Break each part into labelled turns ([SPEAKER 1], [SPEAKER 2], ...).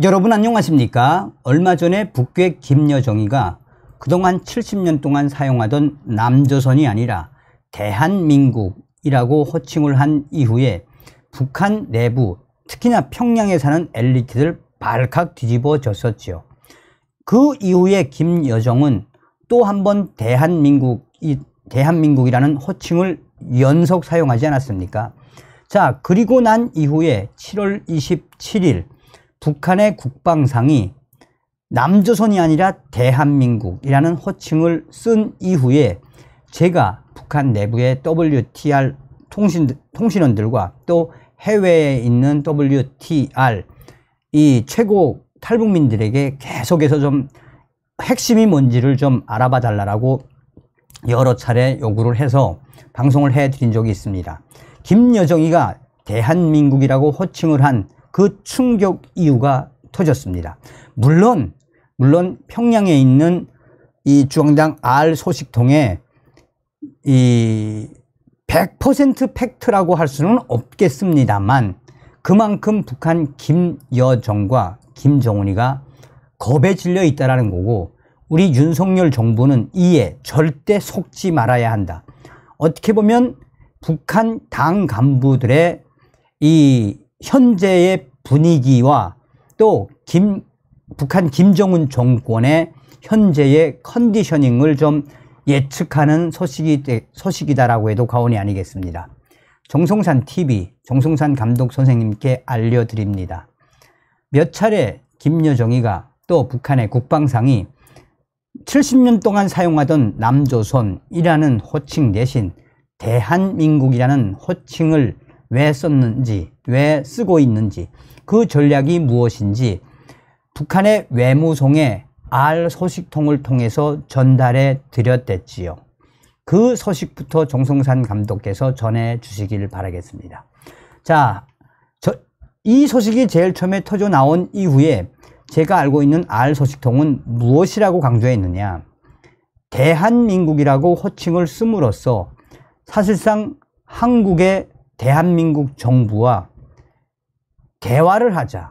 [SPEAKER 1] 여러분 안녕하십니까? 얼마 전에 북괴 김여정이가 그동안 70년 동안 사용하던 남조선이 아니라 대한민국이라고 호칭을 한 이후에 북한 내부 특히나 평양에 사는 엘리트들 발칵 뒤집어졌었지요. 그 이후에 김여정은 또 한 번 대한민국, 대한민국이라는 호칭을 연속 사용하지 않았습니까? 자, 그리고 난 이후에 7월 27일 북한의 국방상이 남조선이 아니라 대한민국이라는 호칭을 쓴 이후에 제가 북한 내부의 WTR 통신, 통신원들과 또 해외에 있는 WTR 이 최고 탈북민들에게 계속해서 좀 핵심이 뭔지를 좀 알아봐 달라고 여러 차례 요구를 해서 방송을 해드린 적이 있습니다. 김여정이가 대한민국이라고 호칭을 한그 충격 이유가 터졌습니다. 물론 물론 평양에 있는 이 중앙당 R 소식통에 이 100% 팩트라고 할 수는 없겠습니다만 그만큼 북한 김여정과 김정은이가 겁에 질려 있다라는 거고 우리 윤석열 정부는 이에 절대 속지 말아야 한다. 어떻게 보면 북한 당 간부들의 이 현재의 분위기와 또 김, 북한 김정은 정권의 현재의 컨디셔닝을 좀 예측하는 소식이, 소식이다라고 해도 과언이 아니겠습니다. 정성산 TV, 정성산 감독 선생님께 알려드립니다. 몇 차례 김여정이가 또 북한의 국방상이 70년 동안 사용하던 남조선이라는 호칭 대신 대한민국이라는 호칭을 왜 썼는지, 왜 쓰고 있는지 그 전략이 무엇인지 북한의 외무성에 알 소식통을 통해서 전달해 드렸댔지요. 그 소식부터 정성산 감독께서 전해 주시길 바라겠습니다. 자, 저, 이 소식이 제일 처음에 터져 나온 이후에 제가 알고 있는 알 소식통은 무엇이라고 강조했느냐. 대한민국이라고 호칭을 씀으로써 사실상 한국의 대한민국 정부와 대화를 하자.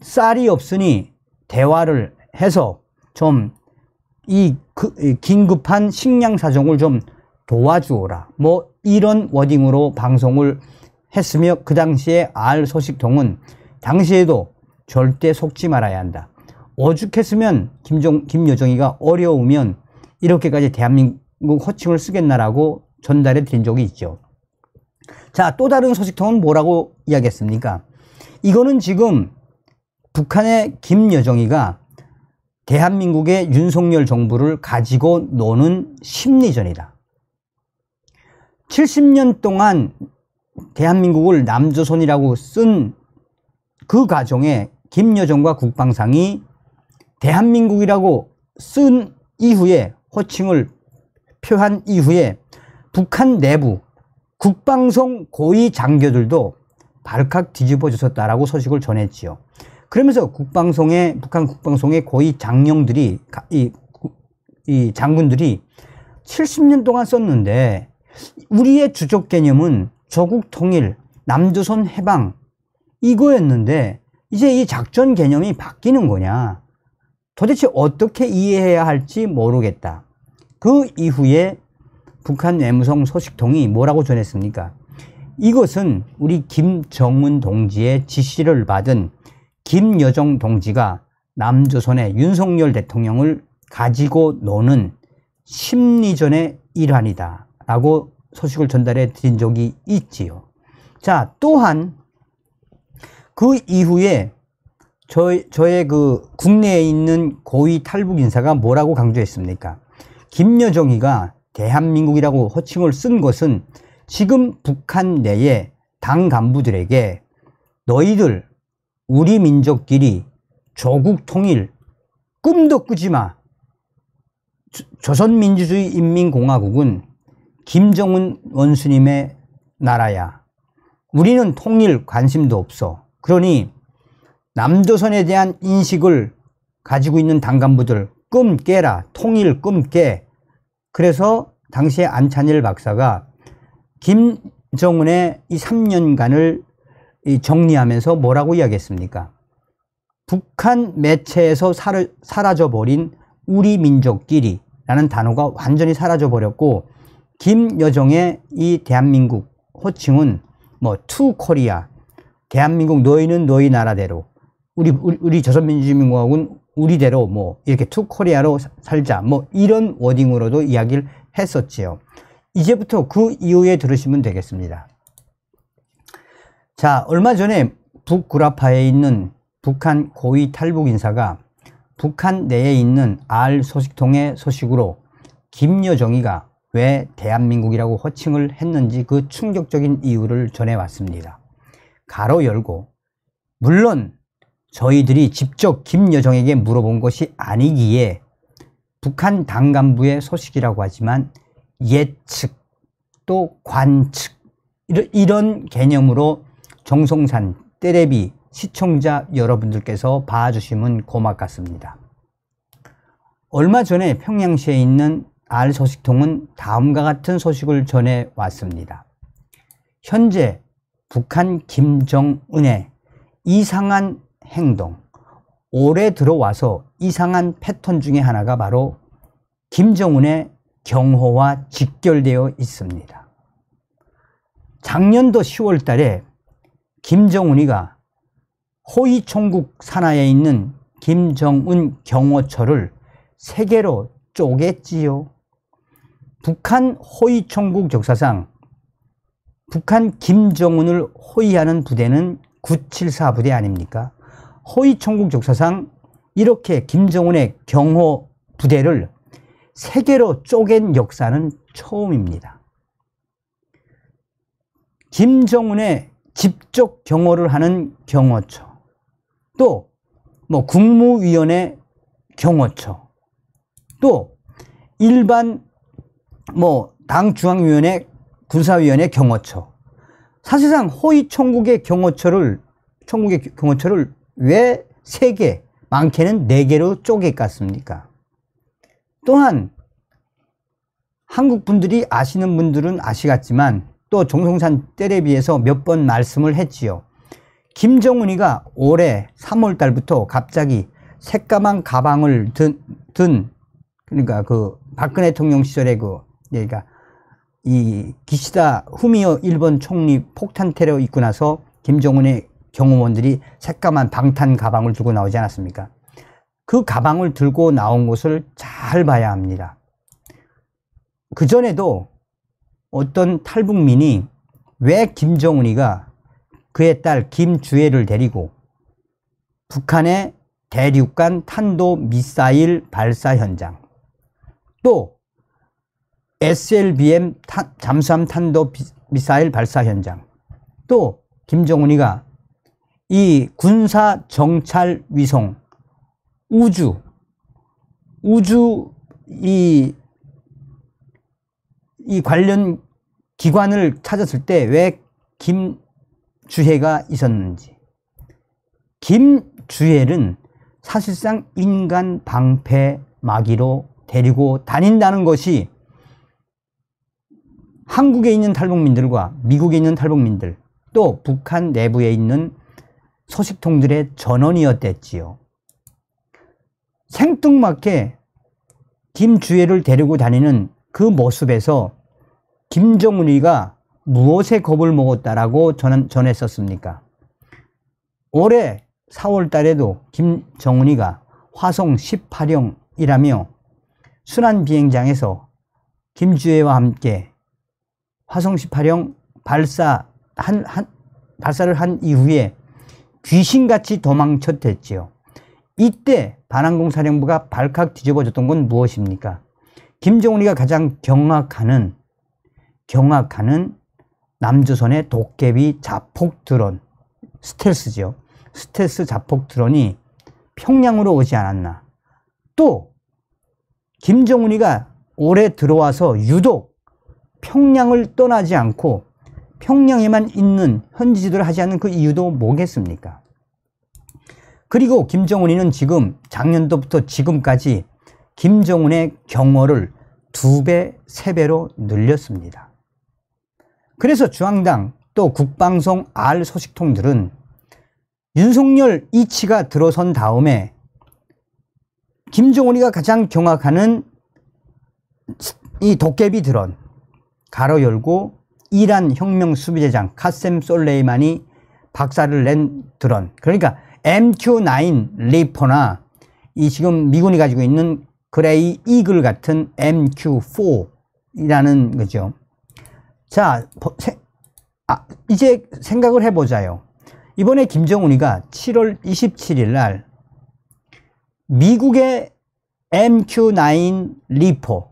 [SPEAKER 1] 쌀이 없으니 대화를 해서 좀이 그, 긴급한 식량 사정을 좀 도와주어라. 뭐 이런 워딩으로 방송을 했으며 그 당시에 알 소식통은 당시에도 절대 속지 말아야 한다. 오죽했으면 김종, 김여정이가 어려우면 이렇게까지 대한민국 호칭을 쓰겠나라고 전달해 드린 적이 있죠. 자, 또 다른 소식통은 뭐라고 이야기했습니까? 이거는 지금 북한의 김여정이가 대한민국의 윤석열 정부를 가지고 노는 심리전이다. 70년 동안 대한민국을 남조선이라고 쓴 그 과정에 김여정과 국방상이 대한민국이라고 쓴 이후에 호칭을 표한 이후에 북한 내부 국방성 고위 장교들도 발칵 뒤집어 졌다라고 소식을 전했지요. 그러면서 국방성에 북한 국방송의 고위 장령들이 이, 이 장군들이 70년 동안 썼는데 우리의 주적 개념은 조국 통일, 남조선 해방 이거였는데 이제 이 작전 개념이 바뀌는 거냐? 도대체 어떻게 이해해야 할지 모르겠다. 그 이후에 북한 외무성 소식통이 뭐라고 전했습니까? 이것은 우리 김정은 동지의 지시를 받은 김여정 동지가 남조선의 윤석열 대통령을 가지고 노는 심리전의 일환이다 라고 소식을 전달해 드린 적이 있지요 자 또한 그 이후에 저, 저의 그 국내에 있는 고위 탈북 인사가 뭐라고 강조했습니까 김여정이가 대한민국이라고 호칭을 쓴 것은 지금 북한 내에 당 간부들에게 너희들 우리 민족끼리 조국 통일 꿈도 꾸지 마. 조선민주주의 인민공화국은 김정은 원수님의 나라야. 우리는 통일 관심도 없어. 그러니 남조선에 대한 인식을 가지고 있는 당 간부들 꿈 깨라. 통일 꿈 깨. 그래서 당시에 안찬일 박사가 김정은의 이 3년간을 정리하면서 뭐라고 이야기했습니까? 북한 매체에서 사라져버린 우리 민족끼리 라는 단어가 완전히 사라져버렸고 김여정의 이 대한민국 호칭은 뭐 투코리아 대한민국 너희는 너희 나라대로 우리 우리, 우리 조선민주주의민국은 우리대로 뭐 이렇게 투코리아로 살자 뭐 이런 워딩으로도 이야기를 했었지요. 이제부터 그 이후에 들으시면 되겠습니다. 자, 얼마 전에 북구라파에 있는 북한 고위 탈북 인사가 북한 내에 있는 알 소식통의 소식으로 김여정이가 왜 대한민국이라고 호칭을 했는지 그 충격적인 이유를 전해왔습니다. 가로 열고 물론 저희들이 직접 김여정에게 물어본 것이 아니기에 북한 당 간부의 소식이라고 하지만 예측 또 관측 이런 개념으로 정성산 때레비 시청자 여러분들께서 봐주시면 고맙겠습니다. 얼마 전에 평양시에 있는 알 소식통은 다음과 같은 소식을 전해 왔습니다. 현재 북한 김정은의 이상한 행동, 올해 들어와서 이상한 패턴 중에 하나가 바로 김정은의 경호와 직결되어 있습니다. 작년도 10월 달에 김정은이가 호위총국 산하에 있는 김정은 경호처를 세계로 쪼갰지요. 북한 호위총국 역사상 북한 김정은을 호위하는 부대는 974 부대 아닙니까? 호위총국 역사상 이렇게 김정은의 경호 부대를 세계로 쪼갠 역사는 처음입니다. 김정은의 직접 경호를 하는 경호처, 또 뭐 국무위원회 경호처, 또 일반 뭐당 중앙위원회 군사위원회 경호처, 사실상 호위 천국의 경호처를 총국의 경호처를 왜 세 개, 많게는 네 개로 쪼개 깠습니까? 또한 한국 분들이 아시는 분들은 아시겠지만 또 종성산 때에 비해서 몇 번 말씀을 했지요. 김정은이가 올해 3월 달부터 갑자기 새까만 가방을 든, 든 그러니까 그 박근혜 대통령 시절에 그 얘기가 예, 그러니까 이 기시다 후미오 일본 총리 폭탄 테러 있고 나서 김정은의 경호원들이 새까만 방탄 가방을 들고 나오지 않았습니까? 그 가방을 들고 나온 것을 잘 봐야 합니다. 그 전에도 어떤 탈북민이 왜 김정은이가 그의 딸김주혜를 데리고 북한의 대륙간 탄도 미사일 발사 현장 또 SLBM 탄, 잠수함 탄도 미사일 발사 현장 또 김정은이가 이 군사 정찰 위성 우주, 우주 이, 이 관련 기관을 찾았을 때 왜 김주혜가 있었는지. 김주혜는 사실상 인간 방패 마귀로 데리고 다닌다는 것이 한국에 있는 탈북민들과 미국에 있는 탈북민들 또 북한 내부에 있는 소식통들의 전원이었댔지요. 생뚱맞게 김주혜를 데리고 다니는 그 모습에서 김정은이가 무엇에 겁을 먹었다라고 저는 전했었습니까? 올해 4월 달에도 김정은이가 화성 18형이라며 순환 비행장에서 김주혜와 함께 화성 18형 발사 한, 한 발사를 한 이후에 귀신같이 도망쳤댔지요. 이때 반항공 사령부가 발칵 뒤집어졌던 건 무엇입니까? 김정은이가 가장 경악하는 경악하는 남조선의 도깨비 자폭 드론 스텔스죠. 스텔스 자폭 드론이 평양으로 오지 않았나. 또 김정은이가 올해 들어와서 유독 평양을 떠나지 않고 평양에만 있는 현지지도를 하지 않는 그 이유도 뭐겠습니까? 그리고 김정은이는 지금 작년도부터 지금까지 김정은의 경호를 두 배, 세 배로 늘렸습니다. 그래서 중앙당 또 국방송 R 소식통들은 윤석열 이치가 들어선 다음에 김정은이가 가장 경악하는 이 도깨비 드론 가로 열고 이란 혁명 수비대장 카셈 솔레이만이 박사를 낸 드론 그러니까 MQ-9 리퍼나 이 지금 미군이 가지고 있는 그레이 이글 같은 MQ-4이라는 거죠. 자, 아, 이제 생각을 해보자요. 이번에 김정은이가 7월 27일 날 미국의 MQ-9 리퍼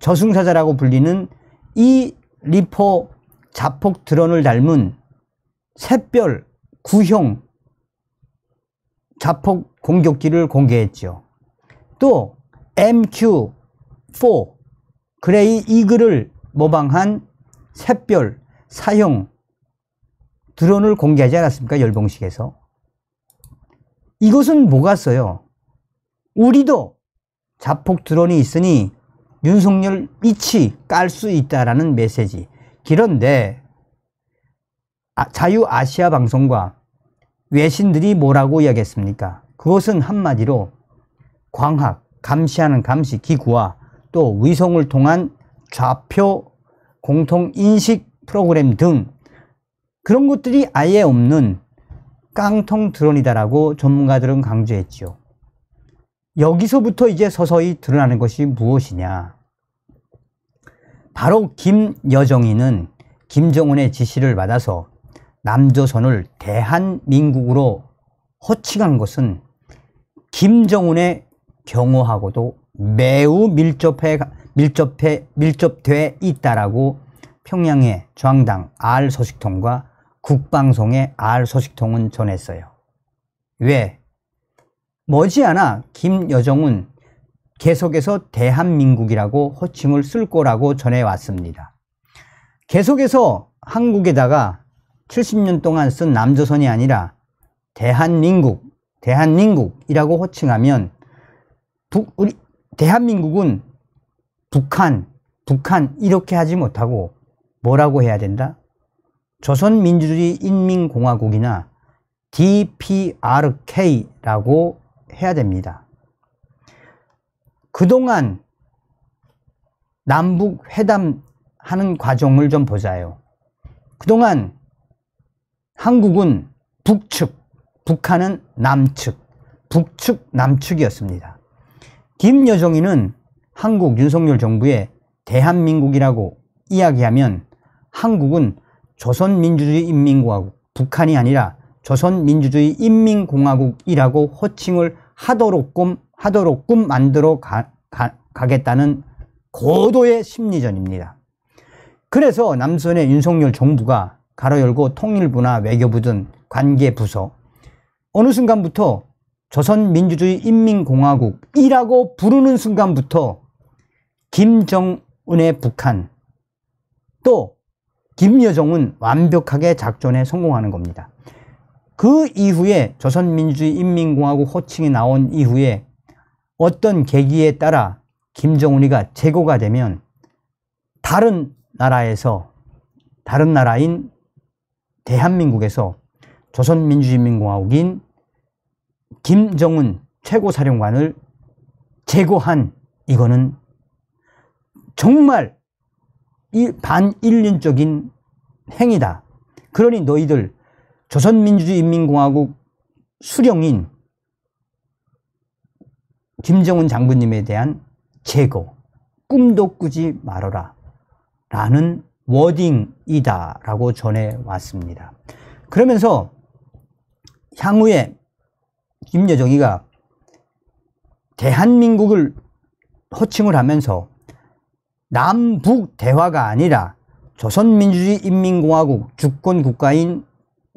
[SPEAKER 1] 저승사자라고 불리는 이 리퍼 자폭 드론을 닮은 샛별 구형 자폭 공격기를 공개했죠. 또 MQ4 그레이 이글을 모방한 샛별 사형 드론을 공개하지 않았습니까? 열봉식에서. 이것은 뭐가써요 우리도 자폭 드론이 있으니 윤석열 이치 깔수 있다라는 메시지. 그런데 아, 자유아시아 방송과 외신들이 뭐라고 이야기했습니까? 그것은 한마디로 광학, 감시하는 감시 기구와 또 위성을 통한 좌표 공통 인식 프로그램 등 그런 것들이 아예 없는 깡통 드론이다라고 전문가들은 강조했지요. 여기서부터 이제 서서히 드러나는 것이 무엇이냐. 바로 김여정이는 김정은의 지시를 받아서 남조선을 대한민국으로 호칭한 것은 김정은의 경호하고도 매우 밀접해, 밀접해, 밀접돼 있다라고 평양의 중앙당 R 소식통과 국방송의 R 소식통은 전했어요. 왜? 머지않아 김여정은 계속해서 대한민국이라고 호칭을 쓸 거라고 전해왔습니다. 계속해서 한국에다가 70년 동안 쓴 남조선이 아니라 대한민국, 대한민국이라고 호칭하면 북, 우리, 대한민국은 북한, 북한 이렇게 하지 못하고 뭐라고 해야 된다? 조선민주주의 인민공화국이나 DPRK라고 해야 됩니다. 그동안 남북 회담하는 과정을 좀 보자요. 그동안 한국은 북측, 북한은 남측, 북측, 남측이었습니다. 김여정이는 한국 윤석열 정부의 대한민국이라고 이야기하면 한국은 조선민주주의 인민공화국, 북한이 아니라 조선민주주의 인민공화국이라고 호칭을 하도록 꿈, 하도록꿈 만들어 가, 가, 가겠다는 고도의 심리전입니다. 그래서 남선의 윤석열 정부가 가로 열고 통일부나 외교부 등 관계 부서 어느 순간부터 조선민주주의 인민공화국이라고 부르는 순간부터 김정은의 북한 또 김여정은 완벽하게 작전에 성공하는 겁니다. 그 이후에 조선민주주의 인민공화국 호칭이 나온 이후에 어떤 계기에 따라 김정은이가 제고가 되면 다른 나라에서 다른 나라인 대한민국에서 조선민주주의민공화국인 김정은 최고사령관을 제거한 이거는 정말 반일륜적인 행위다. 그러니 너희들 조선민주주의인민공화국 수령인 김정은 장군님에 대한 제거, 꿈도 꾸지 말아라. 라는 워딩이다 라고 전해왔습니다. 그러면서 향후에 김여정이가 대한민국을 호칭을 하면서 남북 대화가 아니라 조선민주주의 인민공화국 주권국가인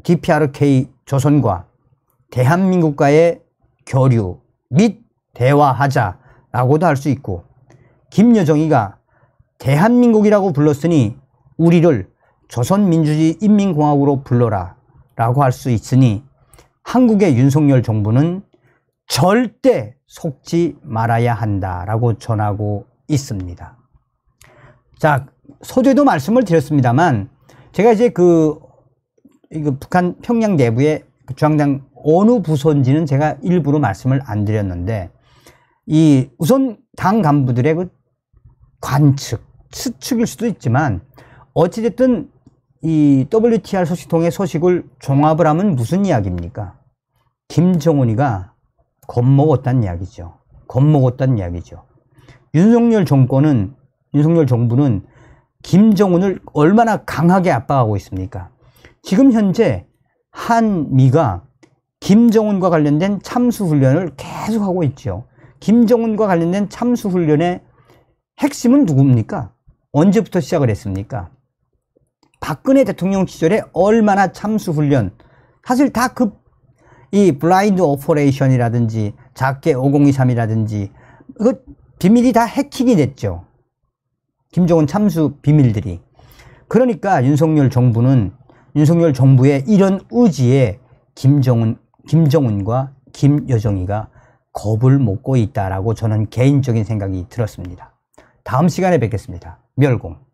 [SPEAKER 1] DPRK 조선과 대한민국과의 교류 및 대화하자라고도 할 수 있고 김여정이가 대한민국이라고 불렀으니 우리를 조선민주주의 인민공화국으로 불러라 라고 할 수 있으니 한국의 윤석열 정부는 절대 속지 말아야 한다라고 전하고 있습니다. 자, 소재도 말씀을 드렸습니다만 제가 이제 그, 그 북한 평양 내부의 그 중앙당 어느 부서인지는 제가 일부러 말씀을 안 드렸는데 이 우선 당 간부들의 그 관측, 추측일 수도 있지만 어찌됐든 이 WTR 소식통의 소식을 종합을 하면 무슨 이야기입니까? 김정은이가 겁먹었다는 이야기죠. 겁먹었다는 이야기죠. 윤석열 정권은 윤석열 정부는 김정은을 얼마나 강하게 압박하고 있습니까? 지금 현재 한미가 김정은과 관련된 참수훈련을 계속하고 있죠. 김정은과 관련된 참수훈련의 핵심은 누굽니까? 언제부터 시작을 했습니까? 박근혜 대통령 시절에 얼마나 참수 훈련 사실 다그이 블라인드 오퍼레이션이라든지 작게 5023이라든지 그 비밀이 다 해킹이 됐죠. 김정은 참수 비밀들이. 그러니까 윤석열 정부는 윤석열 정부의 이런 의지에 김정은 김정은과 김여정이가 겁을 먹고 있다라고 저는 개인적인 생각이 들었습니다. 다음 시간에 뵙겠습니다. 멸공.